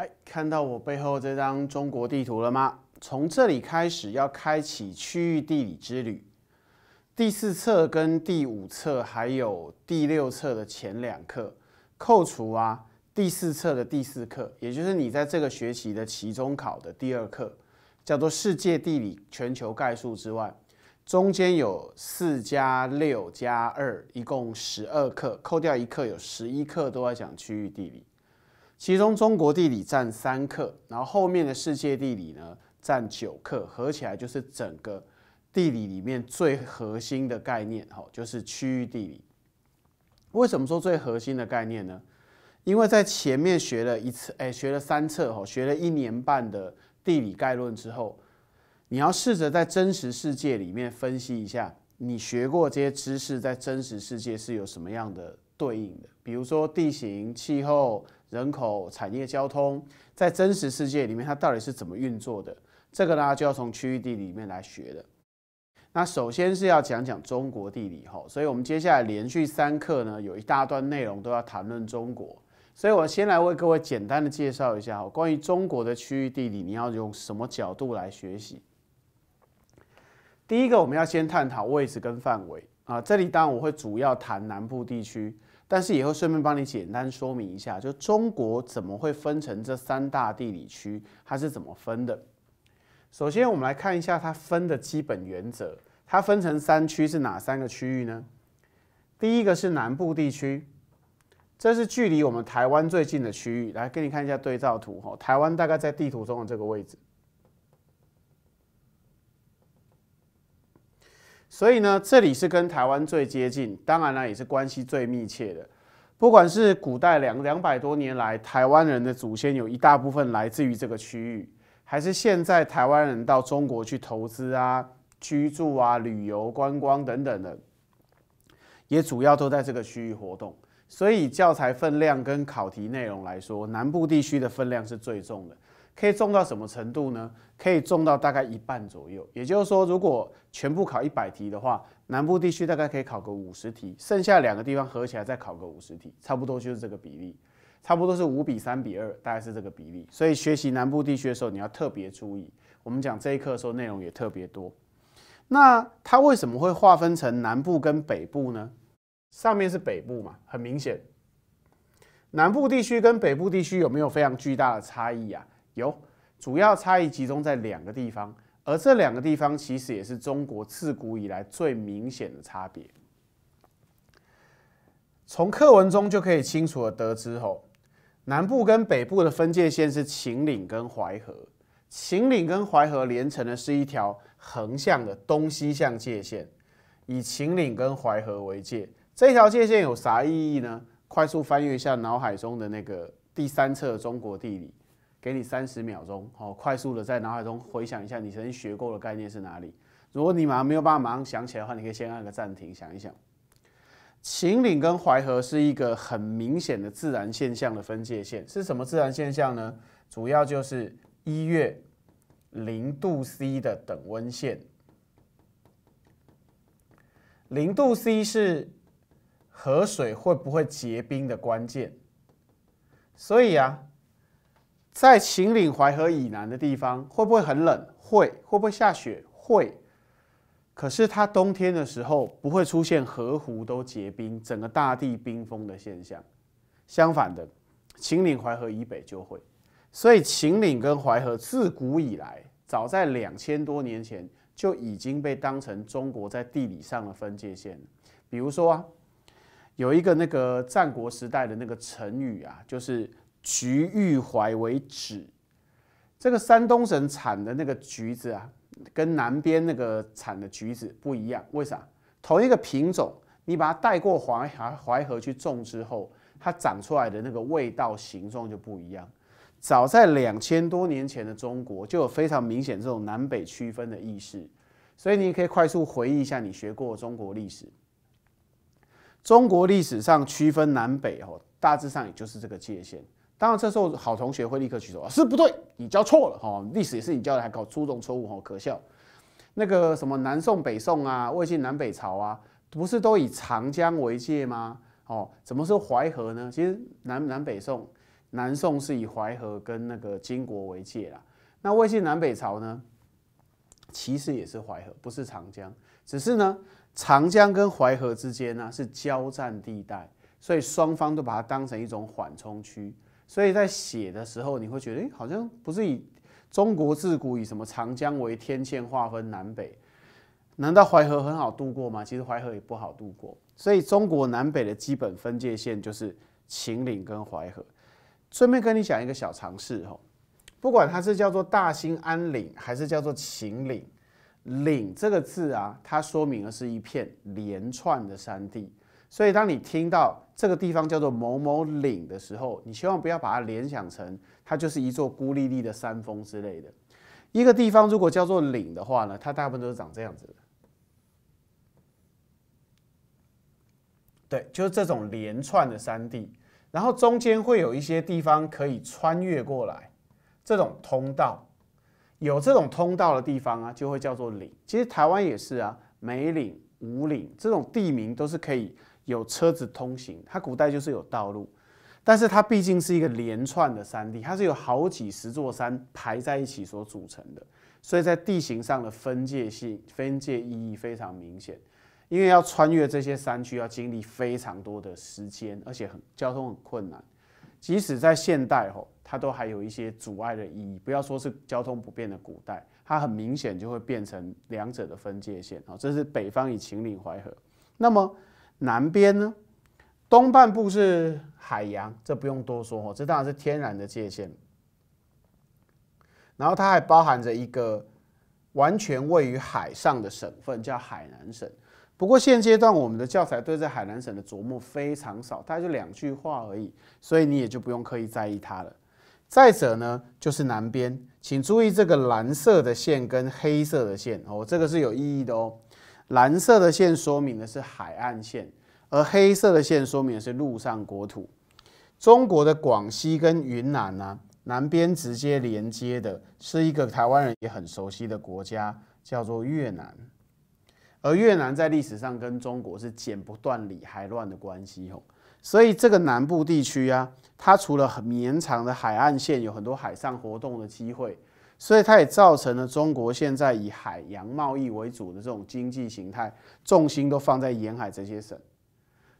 哎，看到我背后这张中国地图了吗？从这里开始要开启区域地理之旅。第四册跟第五册，还有第六册的前两课，扣除啊第四册的第四课，也就是你在这个学期的期中考的第二课，叫做世界地理全球概述之外，中间有四加六加二，一共十二课，扣掉一课，有十一课都在讲区域地理。其中中国地理占三课，然后后面的世界地理呢占九课，合起来就是整个地理里面最核心的概念，哈，就是区域地理。为什么说最核心的概念呢？因为在前面学了一次，哎，学了三册，哈，学了一年半的地理概论之后，你要试着在真实世界里面分析一下，你学过这些知识在真实世界是有什么样的。对应的，比如说地形、气候、人口、产业、交通，在真实世界里面它到底是怎么运作的？这个呢就要从区域地理里面来学的。那首先是要讲讲中国地理哈，所以我们接下来连续三课呢有一大段内容都要谈论中国，所以我先来为各位简单的介绍一下哈，关于中国的区域地理，你要用什么角度来学习？第一个，我们要先探讨位置跟范围啊，这里当然我会主要谈南部地区。但是也会顺便帮你简单说明一下，就中国怎么会分成这三大地理区，它是怎么分的？首先，我们来看一下它分的基本原则，它分成三区是哪三个区域呢？第一个是南部地区，这是距离我们台湾最近的区域，来给你看一下对照图哈，台湾大概在地图中的这个位置。所以呢，这里是跟台湾最接近，当然呢也是关系最密切的。不管是古代两两百多年来台湾人的祖先有一大部分来自于这个区域，还是现在台湾人到中国去投资啊、居住啊、旅游观光等等的，也主要都在这个区域活动。所以教材分量跟考题内容来说，南部地区的分量是最重的。可以重到什么程度呢？可以重到大概一半左右，也就是说，如果全部考一百题的话，南部地区大概可以考个五十题，剩下两个地方合起来再考个五十题，差不多就是这个比例，差不多是五比三比二，大概是这个比例。所以学习南部地区的时候，你要特别注意。我们讲这一课的时候内容也特别多。那它为什么会划分成南部跟北部呢？上面是北部嘛，很明显。南部地区跟北部地区有没有非常巨大的差异啊？有主要差异集中在两个地方，而这两个地方其实也是中国自古以来最明显的差别。从课文中就可以清楚的得知吼，南部跟北部的分界线是秦岭跟淮河，秦岭跟淮河连成的是一条横向的东西向界线，以秦岭跟淮河为界，这条界线有啥意义呢？快速翻阅一下脑海中的那个第三册中国地理。给你三十秒钟，好，快速的在脑海中回想一下你曾经学过的概念是哪里。如果你马上没有办法马上想起来的话，你可以先按个暂停，想一想。秦岭跟淮河是一个很明显的自然现象的分界线，是什么自然现象呢？主要就是一月零度 C 的等温线。零度 C 是河水会不会结冰的关键，所以啊。在秦岭淮河以南的地方，会不会很冷？会，会不会下雪？会。可是它冬天的时候不会出现河湖都结冰、整个大地冰封的现象。相反的，秦岭淮河以北就会。所以，秦岭跟淮河自古以来，早在两千多年前就已经被当成中国在地理上的分界线比如说啊，有一个那个战国时代的那个成语啊，就是。橘育淮为止，这个山东省产的那个橘子啊，跟南边那个产的橘子不一样。为啥？同一个品种，你把它带过淮淮淮河去种之后，它长出来的那个味道、形状就不一样。早在两千多年前的中国，就有非常明显这种南北区分的意识。所以你可以快速回忆一下你学过中国历史。中国历史上区分南北哦，大致上也就是这个界限。当然，这时候好同学会立刻举手：“老是，不对，你教错了哈！历史也是你教的，还搞出这种错误哈，可笑！那个什么南宋、北宋啊，魏晋南北朝啊，不是都以长江为界吗？哦，怎么是淮河呢？其实南南北宋，南宋是以淮河跟那个金国为界啦。那魏晋南北朝呢，其实也是淮河，不是长江。只是呢，长江跟淮河之间呢是交战地带，所以双方都把它当成一种缓冲区。”所以在写的时候，你会觉得，哎，好像不是以中国自古以什么长江为天堑划分南北，难道淮河很好渡过吗？其实淮河也不好渡过。所以中国南北的基本分界线就是秦岭跟淮河。顺便跟你讲一个小常识哈，不管它是叫做大兴安岭还是叫做秦岭，岭这个字啊，它说明的是一片连串的山地。所以，当你听到这个地方叫做某某岭的时候，你千万不要把它联想成它就是一座孤立立的山峰之类的。一个地方如果叫做岭的话呢，它大部分都是长这样子的。对，就是这种连串的山地，然后中间会有一些地方可以穿越过来，这种通道，有这种通道的地方啊，就会叫做岭。其实台湾也是啊，梅岭、五岭这种地名都是可以。有车子通行，它古代就是有道路，但是它毕竟是一个连串的山地，它是有好几十座山排在一起所组成的，所以在地形上的分界性、分界意义非常明显。因为要穿越这些山区，要经历非常多的时间，而且很交通很困难。即使在现代吼，它都还有一些阻碍的意义。不要说是交通不便的古代，它很明显就会变成两者的分界线啊。这是北方与秦岭淮河，那么。南边呢，东半部是海洋，这不用多说，这当然是天然的界限。然后它还包含着一个完全位于海上的省份，叫海南省。不过现阶段我们的教材对这海南省的琢磨非常少，大概就两句话而已，所以你也就不用刻意在意它了。再者呢，就是南边，请注意这个蓝色的线跟黑色的线哦，这个是有意义的哦。蓝色的线说明的是海岸线，而黑色的线说明的是陆上国土。中国的广西跟云南啊，南边直接连接的是一个台湾人也很熟悉的国家，叫做越南。而越南在历史上跟中国是剪不断理还乱的关系哦。所以这个南部地区啊，它除了很绵长的海岸线，有很多海上活动的机会。所以它也造成了中国现在以海洋贸易为主的这种经济形态，重心都放在沿海这些省。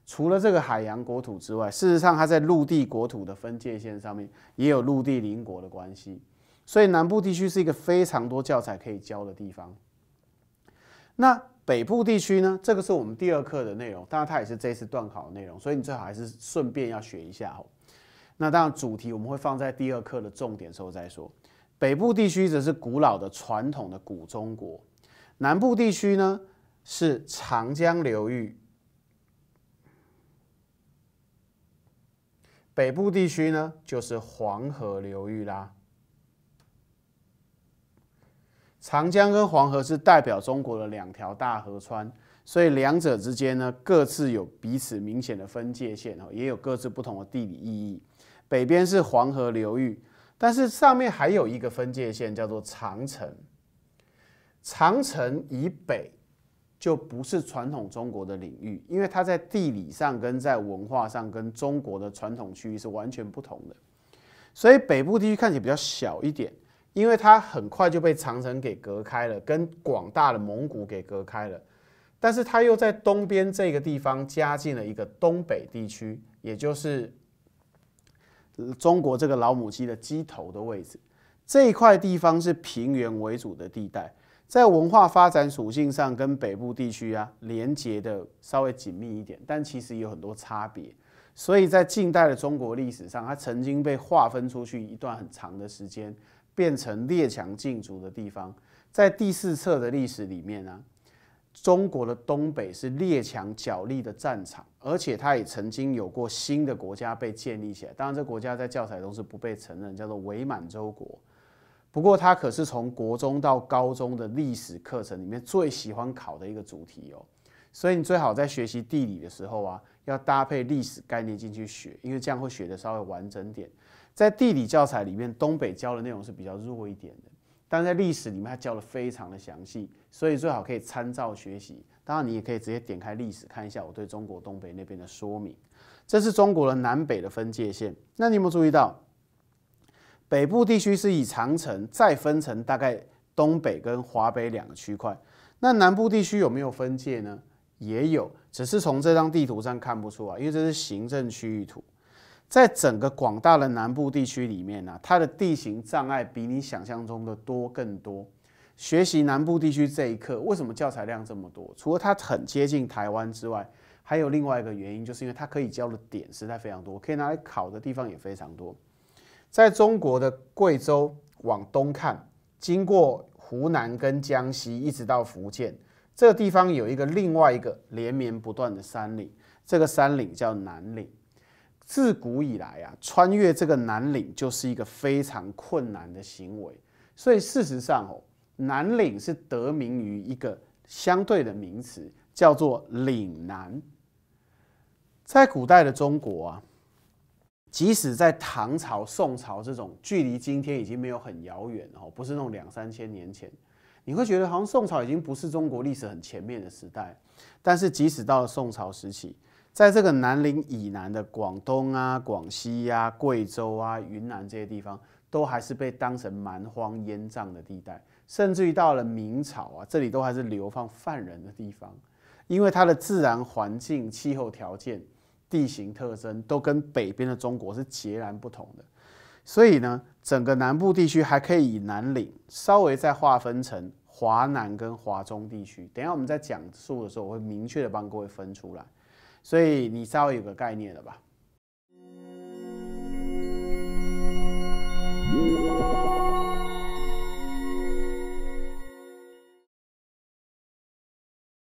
除了这个海洋国土之外，事实上它在陆地国土的分界线上面也有陆地邻国的关系。所以南部地区是一个非常多教材可以教的地方。那北部地区呢？这个是我们第二课的内容，当然它也是这次段考的内容，所以你最好还是顺便要学一下。那当然主题我们会放在第二课的重点时候再说。北部地区则是古老的传统的古中国，南部地区呢是长江流域。北部地区呢就是黄河流域啦。长江跟黄河是代表中国的两条大河川，所以两者之间呢各自有彼此明显的分界线哦，也有各自不同的地理意义。北边是黄河流域。但是上面还有一个分界线，叫做长城。长城以北就不是传统中国的领域，因为它在地理上跟在文化上跟中国的传统区域是完全不同的。所以北部地区看起来比较小一点，因为它很快就被长城给隔开了，跟广大的蒙古给隔开了。但是它又在东边这个地方加进了一个东北地区，也就是。中国这个老母鸡的鸡头的位置，这一块地方是平原为主的地带，在文化发展属性上跟北部地区啊连接的稍微紧密一点，但其实有很多差别。所以在近代的中国历史上，它曾经被划分出去一段很长的时间，变成列强进驻的地方。在第四册的历史里面呢。中国的东北是列强角力的战场，而且它也曾经有过新的国家被建立起来。当然，这国家在教材中是不被承认，叫做伪满洲国。不过，它可是从国中到高中的历史课程里面最喜欢考的一个主题哦。所以，你最好在学习地理的时候啊，要搭配历史概念进去学，因为这样会学的稍微完整点。在地理教材里面，东北教的内容是比较弱一点的。但是在历史里面它教的非常的详细，所以最好可以参照学习。当然你也可以直接点开历史看一下我对中国东北那边的说明。这是中国的南北的分界线。那你有没有注意到，北部地区是以长城再分成大概东北跟华北两个区块？那南部地区有没有分界呢？也有，只是从这张地图上看不出来，因为这是行政区域图。在整个广大的南部地区里面呢，它的地形障碍比你想象中的多更多。学习南部地区这一课，为什么教材量这么多？除了它很接近台湾之外，还有另外一个原因，就是因为它可以教的点实在非常多，可以拿来考的地方也非常多。在中国的贵州往东看，经过湖南跟江西，一直到福建，这个地方有一个另外一个连绵不断的山岭，这个山岭叫南岭。自古以来啊，穿越这个南岭就是一个非常困难的行为，所以事实上哦，南岭是得名于一个相对的名词，叫做岭南。在古代的中国啊，即使在唐朝、宋朝这种距离今天已经没有很遥远哦，不是那种两三千年前，你会觉得好像宋朝已经不是中国历史很前面的时代，但是即使到了宋朝时期。在这个南岭以南的广东啊、广西呀、贵州啊、云南这些地方，都还是被当成蛮荒烟瘴的地带，甚至于到了明朝啊，这里都还是流放犯人的地方，因为它的自然环境、气候条件、地形特征都跟北边的中国是截然不同的。所以呢，整个南部地区还可以以南岭稍微再划分成华南跟华中地区。等下我们在讲述的时候，我会明确的帮各位分出来。所以你稍微有个概念了吧。